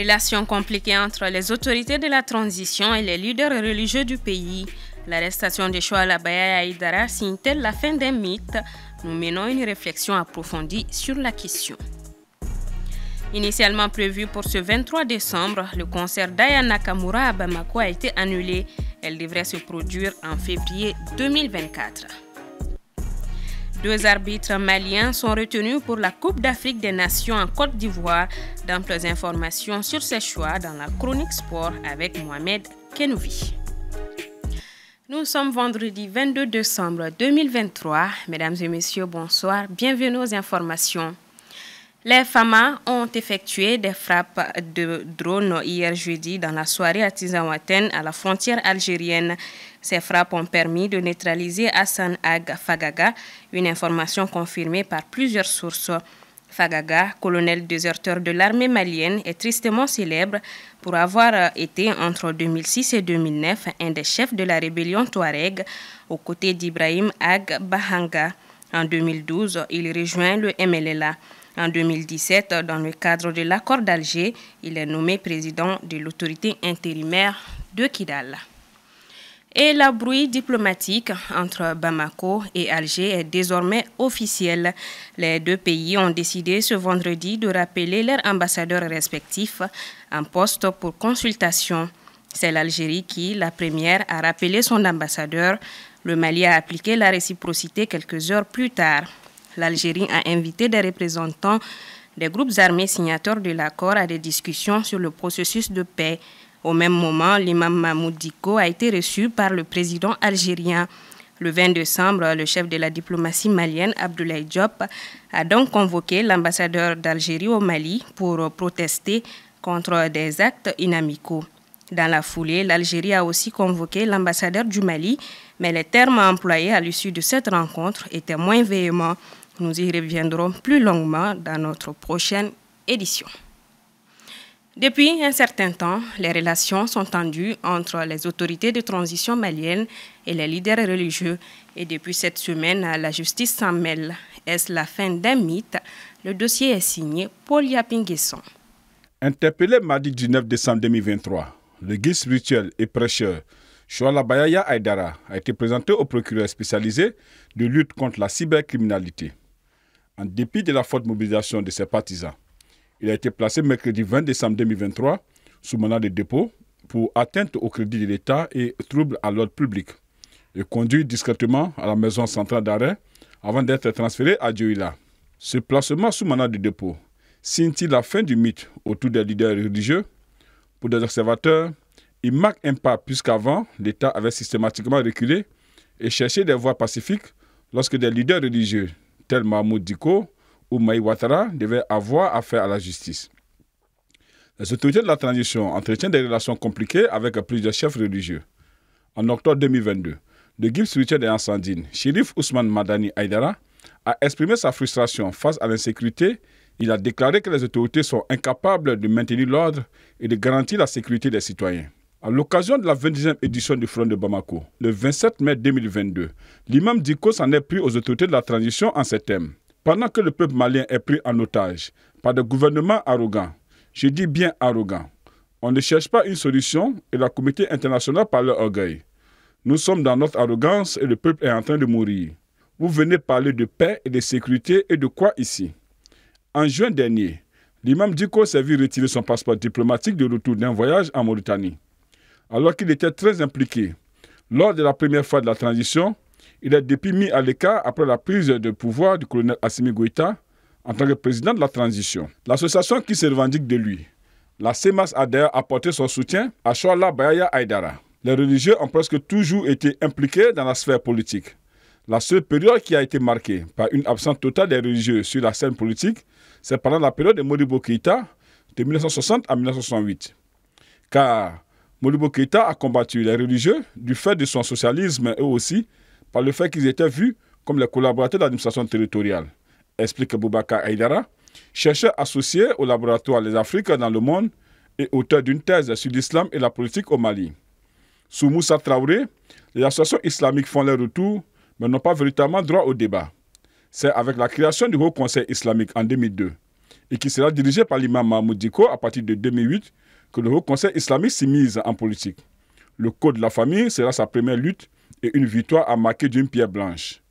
Relation compliquée entre les autorités de la transition et les leaders religieux du pays. L'arrestation de Choala la Aïdara signe-t-elle la fin d'un mythe Nous menons une réflexion approfondie sur la question. Initialement prévu pour ce 23 décembre, le concert d'Aya Nakamura à Bamako a été annulé. Elle devrait se produire en février 2024. Deux arbitres maliens sont retenus pour la Coupe d'Afrique des Nations en Côte d'Ivoire. D'amples informations sur ces choix dans la chronique sport avec Mohamed Kenouvi. Nous sommes vendredi 22 décembre 2023. Mesdames et messieurs, bonsoir. Bienvenue aux informations. Les FAMA ont effectué des frappes de drones hier jeudi dans la soirée à Tizawaten à la frontière algérienne. Ces frappes ont permis de neutraliser Hassan Ag Fagaga, une information confirmée par plusieurs sources. Fagaga, colonel déserteur de l'armée malienne, est tristement célèbre pour avoir été entre 2006 et 2009 un des chefs de la rébellion Touareg aux côtés d'Ibrahim Ag Bahanga. En 2012, il rejoint le MLLA. En 2017, dans le cadre de l'accord d'Alger, il est nommé président de l'autorité intérimaire de Kidal. Et la bruit diplomatique entre Bamako et Alger est désormais officiel. Les deux pays ont décidé ce vendredi de rappeler leurs ambassadeurs respectifs en poste pour consultation. C'est l'Algérie qui, la première, a rappelé son ambassadeur. Le Mali a appliqué la réciprocité quelques heures plus tard l'Algérie a invité des représentants des groupes armés signateurs de l'accord à des discussions sur le processus de paix. Au même moment, l'imam Mahmoud Diko a été reçu par le président algérien. Le 20 décembre, le chef de la diplomatie malienne, Abdoulaye Diop, a donc convoqué l'ambassadeur d'Algérie au Mali pour protester contre des actes inamicaux. Dans la foulée, l'Algérie a aussi convoqué l'ambassadeur du Mali mais les termes employés à l'issue de cette rencontre étaient moins véhéments. Nous y reviendrons plus longuement dans notre prochaine édition. Depuis un certain temps, les relations sont tendues entre les autorités de transition malienne et les leaders religieux. Et depuis cette semaine, la justice s'en mêle. Est-ce la fin d'un mythe Le dossier est signé Paul Yapingesson. Interpellé mardi 19 décembre 2023, le guide spirituel et prêcheur Bayaya Aydara a été présenté au procureur spécialisé de lutte contre la cybercriminalité. En dépit de la forte mobilisation de ses partisans, il a été placé mercredi 20 décembre 2023 sous mandat de dépôt pour atteinte au crédit de l'État et trouble à l'ordre public. et conduit discrètement à la maison centrale d'arrêt avant d'être transféré à Dioula. Ce placement sous mandat de dépôt signe t la fin du mythe autour des leaders religieux Pour des observateurs, il marque un pas puisqu'avant, l'État avait systématiquement reculé et cherché des voies pacifiques lorsque des leaders religieux tels Mahmoud Diko ou Maï Ouattara devaient avoir affaire à la justice. Les autorités de la transition entretiennent des relations compliquées avec plusieurs chefs religieux. En octobre 2022, le Gibbs Richard et Ansandine, shérif Ousmane Madani Aydara, a exprimé sa frustration face à l'insécurité. Il a déclaré que les autorités sont incapables de maintenir l'ordre et de garantir la sécurité des citoyens. À l'occasion de la 20 e édition du Front de Bamako, le 27 mai 2022, l'imam Diko s'en est pris aux autorités de la transition en ces thème, Pendant que le peuple malien est pris en otage par des gouvernements arrogants, je dis bien arrogants, on ne cherche pas une solution et la communauté internationale parle leur orgueil. Nous sommes dans notre arrogance et le peuple est en train de mourir. Vous venez parler de paix et de sécurité et de quoi ici En juin dernier, l'imam Diko s'est vu retirer son passeport diplomatique de retour d'un voyage en Mauritanie alors qu'il était très impliqué. Lors de la première phase de la transition, il est depuis mis à l'écart après la prise de pouvoir du colonel Assimi Goïta en tant que président de la transition. L'association qui se revendique de lui, la CEMAS a d'ailleurs apporté son soutien à Shoala Bayaya Aydara. Les religieux ont presque toujours été impliqués dans la sphère politique. La seule période qui a été marquée par une absence totale des religieux sur la scène politique, c'est pendant la période de Modibo Keïta de 1960 à 1968. Car Modibo Keita a combattu les religieux du fait de son socialisme et aussi, par le fait qu'ils étaient vus comme les collaborateurs de l'administration territoriale, explique Boubacar Aïdara, chercheur associé au laboratoire Les Africains dans le monde et auteur d'une thèse sur l'islam et la politique au Mali. Sous Moussa Traoré, les associations islamiques font leur retour, mais n'ont pas véritablement droit au débat. C'est avec la création du Haut Conseil islamique en 2002 et qui sera dirigé par l'imam Mahmoud Diko à partir de 2008 que le Haut Conseil islamique s'y mise en politique. Le Code de la famille sera sa première lutte et une victoire à marquer d'une pierre blanche.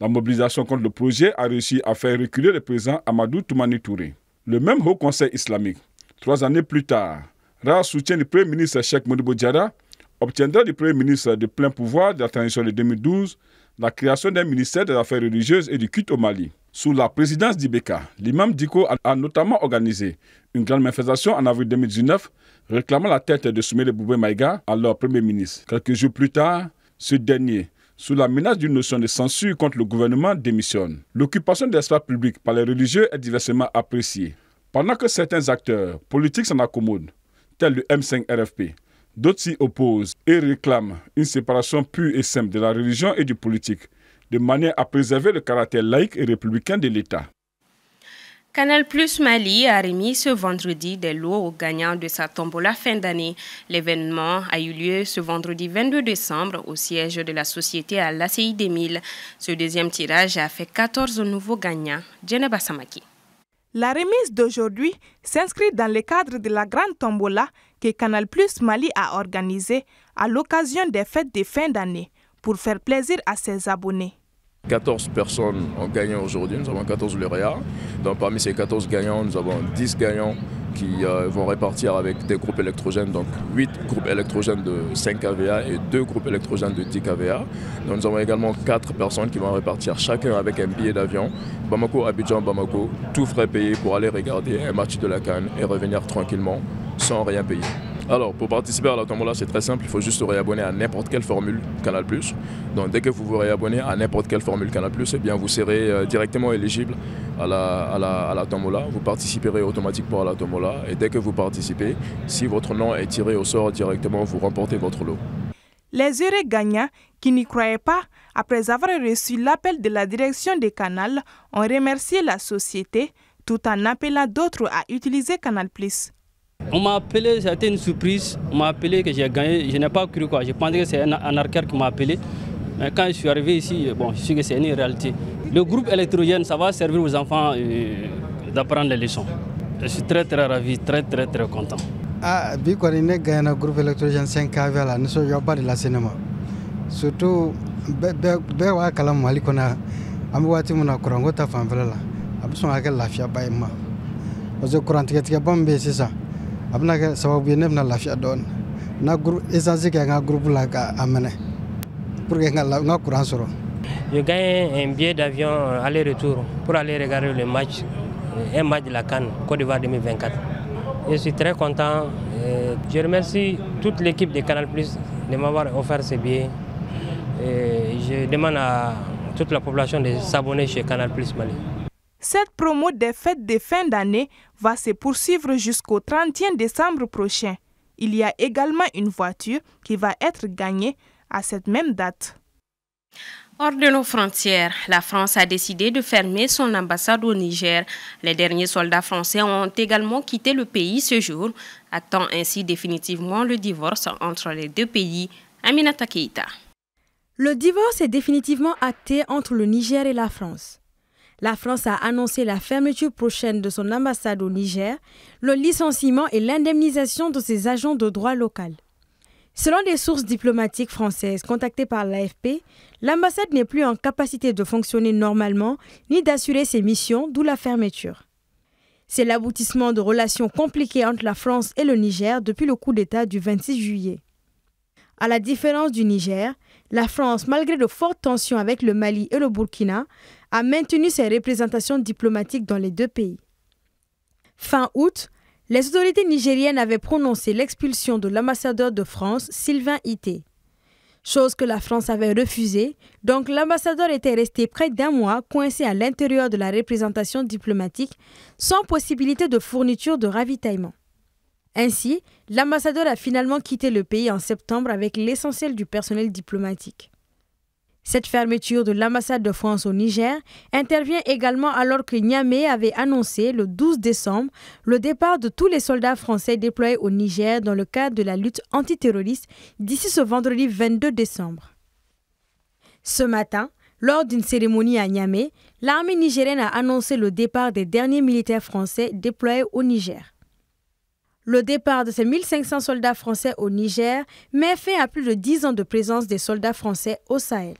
La mobilisation contre le projet a réussi à faire reculer le président Amadou Toumani Touré. Le même Haut Conseil islamique, trois années plus tard, Ra soutien du Premier ministre Sheikh Modibo Diara obtiendra du Premier ministre de plein pouvoir de la transition de 2012 la création d'un ministère des Affaires religieuses et du culte au Mali. Sous la présidence d'Ibeka, l'imam Diko a notamment organisé une grande manifestation en avril 2019 réclamant la tête de Soumaila Boubé Maïga à leur premier ministre. Quelques jours plus tard, ce dernier, sous la menace d'une notion de censure contre le gouvernement, démissionne. L'occupation de l'espace public par les religieux est diversement appréciée. Pendant que certains acteurs politiques s'en accommodent, tels le M5-RFP, d'autres s'y opposent et réclament une séparation pure et simple de la religion et du politique, de manière à préserver le caractère laïque et républicain de l'État. Canal Plus Mali a remis ce vendredi des lots aux gagnants de sa tombola fin d'année. L'événement a eu lieu ce vendredi 22 décembre au siège de la société à l'ACI 2000. Ce deuxième tirage a fait 14 nouveaux gagnants. Djeneba Samaki. La remise d'aujourd'hui s'inscrit dans le cadre de la grande tombola que Canal Plus Mali a organisée à l'occasion des fêtes de fin d'année pour faire plaisir à ses abonnés. 14 personnes ont gagné aujourd'hui, nous avons 14 lauréats. Donc parmi ces 14 gagnants, nous avons 10 gagnants qui euh, vont répartir avec des groupes électrogènes, donc 8 groupes électrogènes de 5 kVA et 2 groupes électrogènes de 10 kVA. nous avons également 4 personnes qui vont répartir chacun avec un billet d'avion, Bamako, Abidjan, Bamako, tout frais payé pour aller regarder un match de la Cannes et revenir tranquillement sans rien payer. Alors, pour participer à la tombola, c'est très simple. Il faut juste se réabonner à n'importe quelle formule Canal+. Donc, dès que vous vous réabonnez à n'importe quelle formule Canal+, eh bien, vous serez euh, directement éligible à la, à, Vous participerez automatiquement à la tombola. Et dès que vous participez, si votre nom est tiré au sort directement, vous remportez votre lot. Les heureux gagnants, qui n'y croyaient pas, après avoir reçu l'appel de la direction des canals, ont remercié la société tout en appelant d'autres à utiliser Canal+. On m'a appelé, c'était été une surprise. On m'a appelé que j'ai gagné. Je n'ai pas cru quoi. Je pensais que c'est un, un arcaire qui m'a appelé. Mais quand je suis arrivé ici, bon, je suis que c'est une réalité. Le groupe électrogène, ça va servir aux enfants euh, d'apprendre les leçons. Je suis très très ravi, très très très content. Ah, bi qu'on ne gagné groupe électrogène 5 KV sommes pas de la cinéma. surtout be b'a kalama mali kɔnɔ an bɛ waati min na kuranko ta fanfɛla la a bɛ sɔn ma que kurantigɛtigɛba min bɛ c'est ça. Je e gagne un billet d'avion euh, aller-retour pour aller regarder le match, euh, un match de la Cannes, Côte d'Ivoire 2024. Je suis très content. Euh, je remercie toute l'équipe de Canal Plus de m'avoir offert ce billet. je demande à toute la population de s'abonner chez Canal Plus Mali. Cette promo des fêtes de fin d'année va se poursuivre jusqu'au 31 décembre prochain. Il y a également une voiture qui va être gagnée à cette même date. Hors de nos frontières, la France a décidé de fermer son ambassade au Niger. Les derniers soldats français ont également quitté le pays ce jour, actant ainsi définitivement le divorce entre les deux pays. Aminata Keita. Le divorce est définitivement acté entre le Niger et la France. La France a annoncé la fermeture prochaine de son ambassade au Niger, le licenciement et l'indemnisation de ses agents de droit local. Selon des sources diplomatiques françaises contactées par l'AFP, l'ambassade n'est plus en capacité de fonctionner normalement ni d'assurer ses missions, d'où la fermeture. C'est l'aboutissement de relations compliquées entre la France et le Niger depuis le coup d'État du 26 juillet. À la différence du Niger, la France, malgré de fortes tensions avec le Mali et le Burkina, a maintenu ses représentations diplomatiques dans les deux pays. Fin août, les autorités nigériennes avaient prononcé l'expulsion de l'ambassadeur de France, Sylvain Ité. Chose que la France avait refusée, donc l'ambassadeur était resté près d'un mois coincé à l'intérieur de la représentation diplomatique, sans possibilité de fourniture de ravitaillement. Ainsi, l'ambassadeur a finalement quitté le pays en septembre avec l'essentiel du personnel diplomatique. Cette fermeture de l'ambassade de France au Niger intervient également alors que Niamey avait annoncé le 12 décembre le départ de tous les soldats français déployés au Niger dans le cadre de la lutte antiterroriste d'ici ce vendredi 22 décembre. Ce matin, lors d'une cérémonie à Niamey, l'armée nigérienne a annoncé le départ des derniers militaires français déployés au Niger. Le départ de ces 1500 soldats français au Niger met fin à plus de 10 ans de présence des soldats français au Sahel.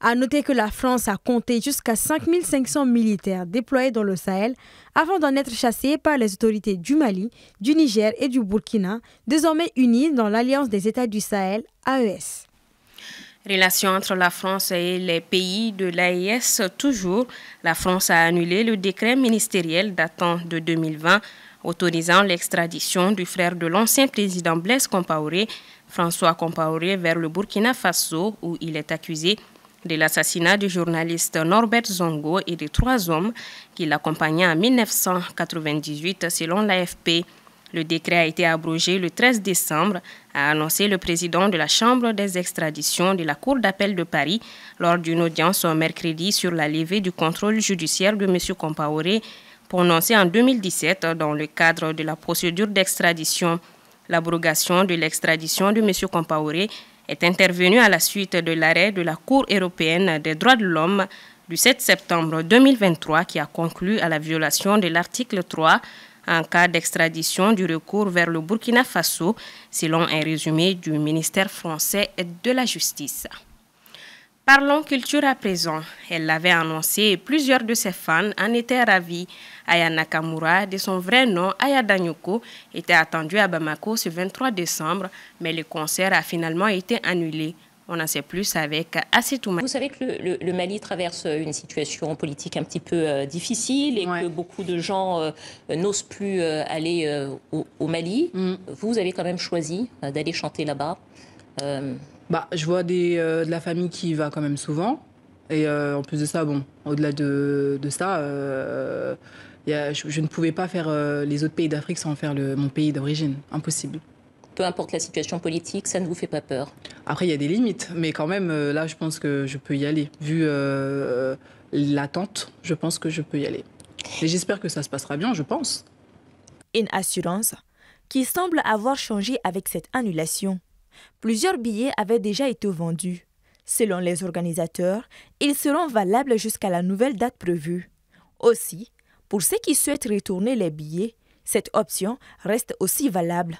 A noter que la France a compté jusqu'à 5500 militaires déployés dans le Sahel avant d'en être chassés par les autorités du Mali, du Niger et du Burkina, désormais unis dans l'Alliance des États du Sahel, AES. Relation entre la France et les pays de l'AES toujours. La France a annulé le décret ministériel datant de 2020 autorisant l'extradition du frère de l'ancien président Blaise Compaoré, François Compaoré, vers le Burkina Faso où il est accusé de l'assassinat du journaliste Norbert Zongo et des trois hommes qui l'accompagnaient en 1998 selon l'AFP. Le décret a été abrogé le 13 décembre, a annoncé le président de la Chambre des extraditions de la Cour d'appel de Paris lors d'une audience mercredi sur la levée du contrôle judiciaire de M. Compaoré prononcé en 2017 dans le cadre de la procédure d'extradition. L'abrogation de l'extradition de M. Compaoré est intervenu à la suite de l'arrêt de la Cour européenne des droits de l'homme du 7 septembre 2023 qui a conclu à la violation de l'article 3 en cas d'extradition du recours vers le Burkina Faso, selon un résumé du ministère français de la Justice. Parlons culture à présent. Elle l'avait annoncé et plusieurs de ses fans en étaient ravis. Aya Nakamura, de son vrai nom Aya Danyoko, était attendue à Bamako ce 23 décembre, mais le concert a finalement été annulé. On en sait plus avec Assetouma. Vous savez que le, Mali traverse euh, une situation politique un petit peu euh, difficile et que beaucoup de gens euh, n'osent plus aller au, Mali. Mm. Vous avez quand même choisi d'aller chanter là-bas. Bah, je vois des, de la famille qui y va quand même souvent. Et en plus de ça, bon, au-delà de, de, ça je, ne pouvais pas faire euh, les autres pays d'Afrique sans faire mon pays d'origine. Impossible. Peu importe la situation politique, ça ne vous fait pas peur Après, il y a des limites, mais quand même, euh, là, je pense que je peux y aller. Vu euh, l'attente, je pense que je peux y aller. j'espère que ça se passera bien, je pense. Une assurance qui semble avoir changé avec cette annulation. Plusieurs billets avaient déjà été vendus. Selon les organisateurs, ils seront valables jusqu'à la nouvelle date prévue. Aussi, pour ceux qui souhaitent retourner les billets, cette option reste aussi valable.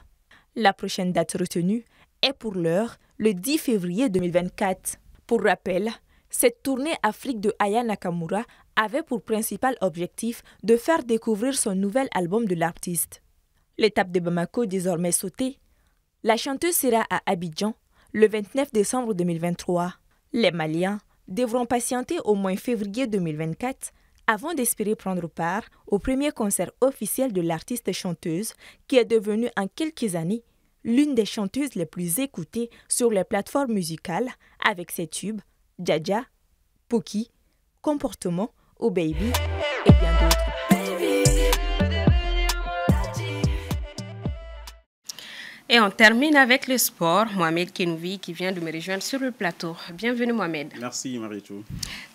La prochaine date retenue est pour l'heure le 10 février 2024. Pour rappel, cette tournée Afrique de Aya Nakamura avait pour principal objectif de faire découvrir son nouvel album de l'artiste. L'étape de Bamako désormais sautée, la chanteuse sera à Abidjan le 29 décembre 2023. Les Maliens devront patienter au moins février 2024 avant d'espérer prendre part au premier concert officiel de l'artiste chanteuse qui est devenue en quelques années l'une des chanteuses les plus écoutées sur les plateformes musicales avec ses tubes Jaja, Poki, Comportement ou oh Baby et bien Et on termine avec le sport. Mohamed Kenouvi qui vient de me rejoindre sur le plateau. Bienvenue Mohamed. Merci Maritou.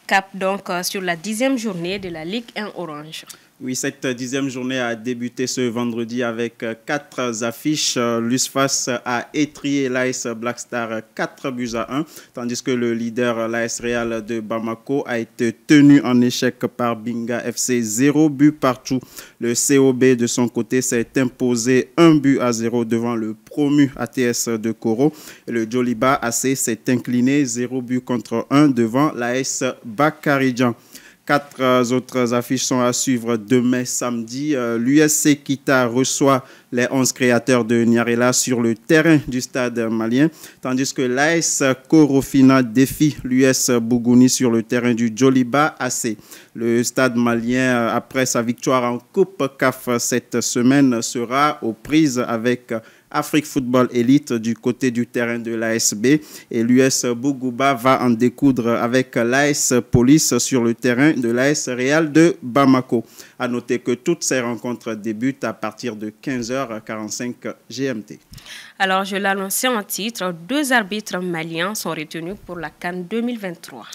Cap donc euh, sur la dixième journée de la Ligue 1 Orange. Oui, cette dixième journée a débuté ce vendredi avec euh, quatre affiches. Euh, L'USFAS a étrié l'AS Blackstar 4 euh, buts à 1, tandis que le leader, l'AS Real de Bamako, a été tenu en échec par Binga FC 0 but partout. Le COB, de son côté, s'est imposé 1 but à 0 devant le promu ATS de Coro. Le Joliba AC s'est incliné 0 but contre 1 devant l'AS Bakaridjan. Quatre euh, autres affiches sont à suivre demain samedi. Euh, L'USC Kita reçoit les 11 créateurs de Niarela sur le terrain du stade malien, tandis que l'AS Korofina défie l'US Bougouni sur le terrain du Joliba AC. Le stade malien, euh, après sa victoire en Coupe CAF cette semaine, sera aux prises avec Afrique Football Elite du côté du terrain de l'ASB. Et l'US Bougouba va en découdre avec l'AS Police sur le terrain de l'AS Real de Bamako. À noter que toutes ces rencontres débutent à partir de 15h45 GMT. Alors, je l'annonçais en titre, deux arbitres maliens sont retenus pour la Cannes 2023.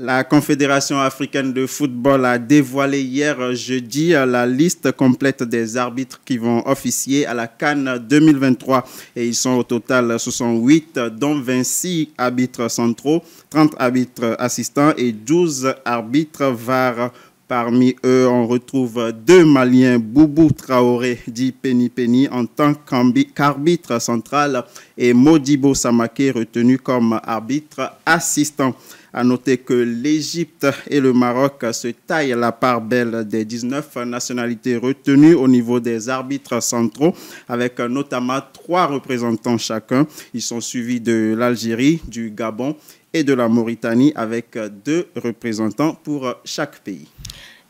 La Confédération africaine de football a dévoilé hier jeudi la liste complète des arbitres qui vont officier à la Cannes 2023 et ils sont au total 68 dont 26 arbitres centraux, 30 arbitres assistants et 12 arbitres VAR. Parmi eux, on retrouve deux Maliens, Boubou Traoré, dit Penny en tant qu'arbitre central, et Modibo Samake, retenu comme arbitre assistant. À noter que l'Égypte et le Maroc se taillent la part belle des 19 nationalités retenues au niveau des arbitres centraux, avec notamment trois représentants chacun. Ils sont suivis de l'Algérie, du Gabon et de la Mauritanie avec deux représentants pour chaque pays.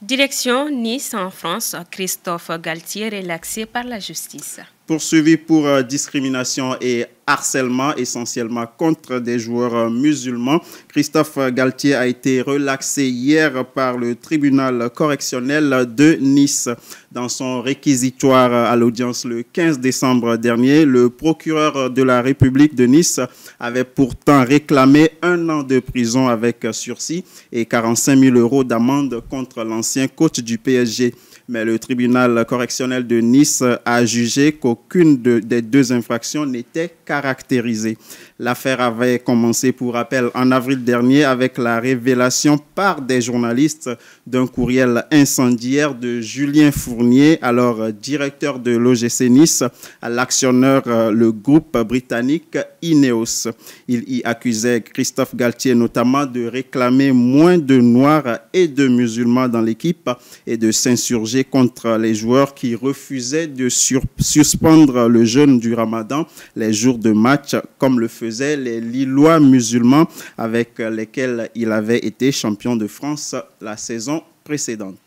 Direction Nice en France, Christophe Galtier relaxé par la justice poursuivi pour euh, discrimination et harcèlement essentiellement contre des joueurs euh, musulmans. Christophe Galtier a été relaxé hier par le tribunal correctionnel de Nice. Dans son réquisitoire à l'audience le 15 décembre dernier, le procureur de la République de Nice avait pourtant réclamé un an de prison avec sursis et 45 000 euros d'amende contre l'ancien coach du PSG mais le tribunal correctionnel de Nice a jugé qu'aucune des deux infractions n'était caractérisée. L'affaire avait commencé pour rappel en avril dernier avec la révélation par des journalistes d'un courriel incendiaire de Julien Fournier, alors directeur de l'OGC Nice, à l'actionneur euh, le groupe britannique Ineos. Il y accusait Christophe Galtier notamment de réclamer moins de noirs et de musulmans dans l'équipe et de s'insurger contre les joueurs qui refusaient de suspendre le jeûne du ramadan les jours de match comme le faisait les Lillois musulmans avec euh, lesquels il avait été champion de France la saison précédente.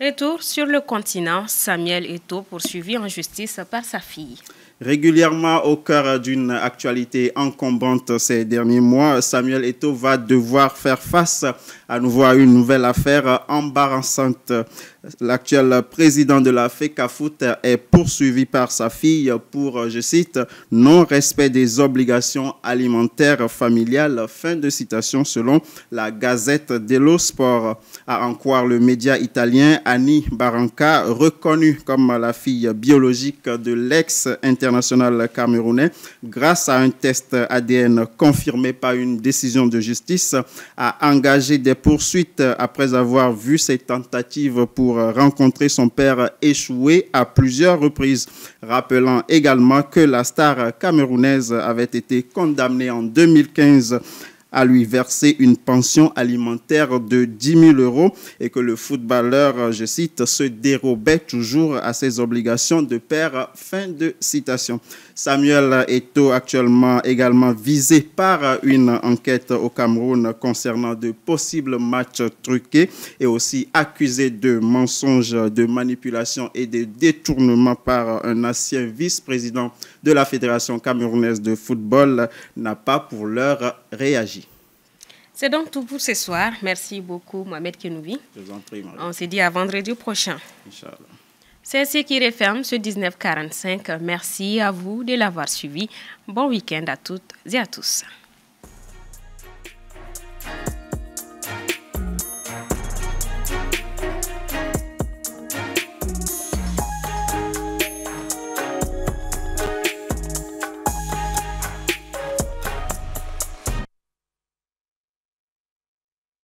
Retour sur le continent, Samuel Eto poursuivi en justice par sa fille. Régulièrement au cœur d'une actualité encombrante ces derniers mois, Samuel Eto va devoir faire face à nouveau à une nouvelle affaire embarrassante. L'actuel président de la FECAFOOT est poursuivi par sa fille pour, je cite, non-respect des obligations alimentaires familiales, fin de citation selon la Gazette dello Sport. À en croire le média italien, Annie Barranca, reconnue comme la fille biologique de l'ex-international, national camerounais grâce à un test ADN confirmé par une décision de justice a engagé des poursuites après avoir vu ses tentatives pour rencontrer son père échouer à plusieurs reprises, rappelant également que la star camerounaise avait été condamnée en 2015 à lui verser une pension alimentaire de 10 000 euros et que le footballeur, euh, je cite, se dérobait toujours à ses obligations de père. Fin de citation. Samuel Eto, actuellement également visé par une enquête au Cameroun concernant de possibles matchs truqués et aussi accusé de mensonges, de manipulation et de détournement par un ancien vice-président de la Fédération camerounaise de football n'a pas pour l'heure réagi. C'est donc tout pour ce soir. Merci beaucoup, Mohamed Kenoubi. Je vous en prie, On se dit à vendredi prochain. Inch'Allah. C'est ce qui referme ce 1945. Merci à vous de l'avoir suivi. Bon week-end à toutes et à tous.